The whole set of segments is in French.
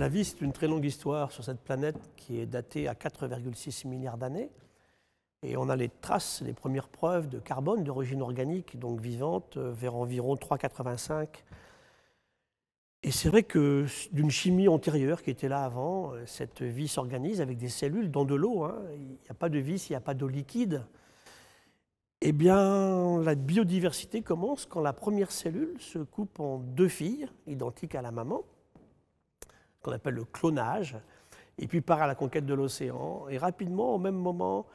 La vie, c'est une très longue histoire sur cette planète qui est datée à 4,6 milliards d'années. Et on a les traces, les premières preuves de carbone d'origine organique, donc vivante, euh, vers environ 3,85. Et c'est vrai que d'une chimie antérieure qui était là avant, euh, cette vie s'organise avec des cellules dans de l'eau. Hein. Il n'y a pas de vie s'il n'y a pas d'eau liquide. Eh bien, la biodiversité commence quand la première cellule se coupe en deux filles, identiques à la maman qu'on appelle le clonage, et puis part à la conquête de l'océan. Et rapidement, au même moment,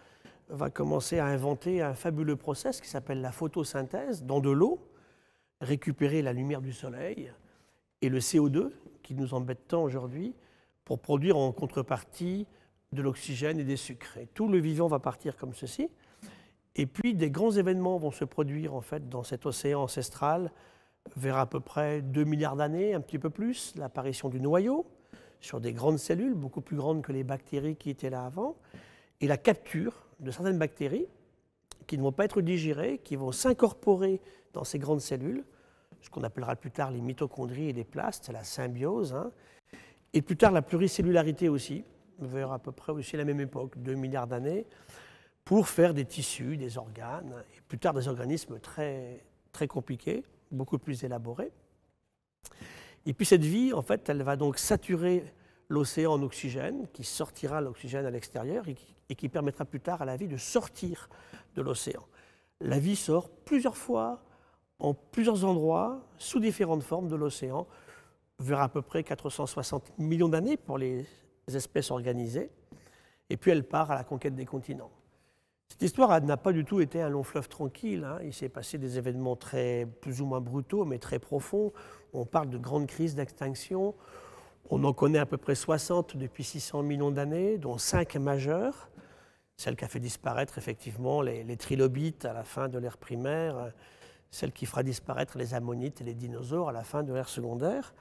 va commencer à inventer un fabuleux process qui s'appelle la photosynthèse dans de l'eau, récupérer la lumière du soleil et le CO2 qui nous embête tant aujourd'hui pour produire en contrepartie de l'oxygène et des sucres. Et tout le vivant va partir comme ceci. Et puis des grands événements vont se produire en fait dans cet océan ancestral vers à peu près 2 milliards d'années, un petit peu plus, l'apparition du noyau sur des grandes cellules, beaucoup plus grandes que les bactéries qui étaient là avant, et la capture de certaines bactéries qui ne vont pas être digérées, qui vont s'incorporer dans ces grandes cellules, ce qu'on appellera plus tard les mitochondries et les plastes, la symbiose, hein. et plus tard la pluricellularité aussi, vers à peu près aussi la même époque, 2 milliards d'années, pour faire des tissus, des organes, et plus tard des organismes très, très compliqués beaucoup plus élaborée. Et puis cette vie, en fait, elle va donc saturer l'océan en oxygène, qui sortira l'oxygène à l'extérieur et, et qui, permettra plus tard à la vie de sortir de l'océan. La vie sort plusieurs fois, en plusieurs endroits, sous différentes formes de l'océan, vers à peu près 460 millions d'années pour les espèces organisées, et puis elle part à la conquête des continents. Cette histoire n'a pas du tout été un long fleuve tranquille. Hein. Il s'est passé des événements très, plus ou moins brutaux, mais très profonds. On parle de grandes crises d'extinction. On en connaît à peu près 60 depuis 600 millions d'années, dont 5 majeures. Celle qui a fait disparaître effectivement les, les trilobites à la fin de l'ère primaire, celle qui fera disparaître les ammonites et les dinosaures à la fin de l'ère secondaire.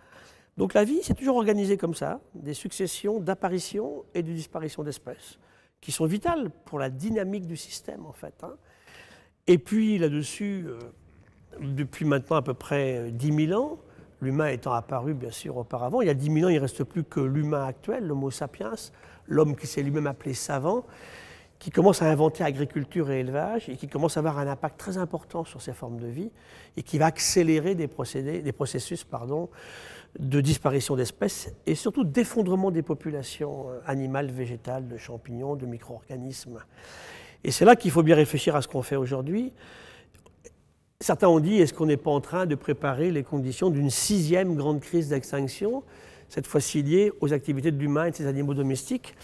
Donc la vie s'est toujours organisée comme ça, des successions d'apparitions et de disparitions d'espèces qui sont vitales pour la dynamique du système, en fait. Hein. Et puis là-dessus, euh, depuis maintenant à peu près 10 euh, 000 ans, l'humain étant apparu bien sûr auparavant, il y a 10 000 ans, il ne reste plus que l'humain actuel, l'homo sapiens, l'homme qui s'est lui-même appelé savant, qui commence à inventer agriculture et élevage et qui commence à avoir un impact très important sur ses formes de vie et qui va accélérer des, procédés, des processus pardon, de disparition d'espèces et surtout d'effondrement des populations euh, animales, végétales, de champignons, de micro-organismes. Et c'est là qu'il faut bien réfléchir à ce qu'on fait aujourd'hui. Certains ont dit, est-ce qu'on n'est pas en train de préparer les conditions d'une sixième grande crise d'extinction, cette fois-ci liée aux activités de l'humain et de ses animaux domestiques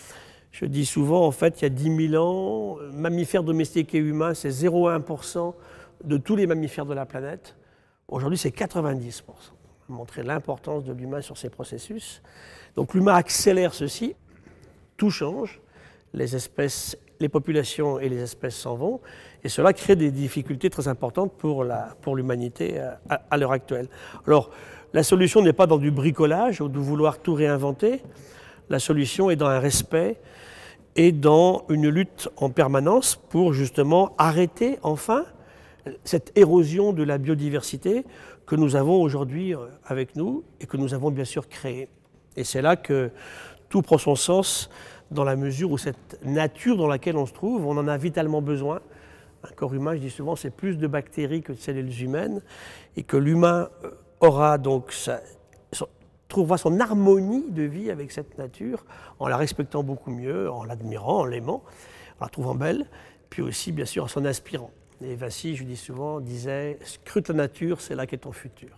Je dis souvent, en fait, il y a 10 000 ans, euh, mammifères domestiques et humains, c'est 0,1% de tous les mammifères de la planète. Aujourd'hui, c'est 90% montrer l'importance de l'humain sur ces processus. Donc l'humain accélère ceci, tout change, les espèces, les populations et les espèces s'en vont, et cela crée des difficultés très importantes pour l'humanité pour euh, à, à l'heure actuelle. Alors la solution n'est pas dans du bricolage ou de vouloir tout réinventer, la solution est dans un respect et dans une lutte en permanence pour justement arrêter enfin cette érosion de la biodiversité que nous avons aujourd'hui euh, avec nous et que nous avons bien sûr créée. Et c'est là que tout prend son sens dans la mesure où cette nature dans laquelle on se trouve, on en a vitalement besoin. Un corps humain, je dis souvent, c'est plus de bactéries que de cellules humaines et que l'humain euh, aura donc trouvera son harmonie de vie avec cette nature en la respectant beaucoup mieux, en l'admirant, en l'aimant, en la trouvant belle, puis aussi bien sûr en s'en inspirant. Et Vassy, je dis souvent, disait Scrute la nature, c'est là qu'est ton futur.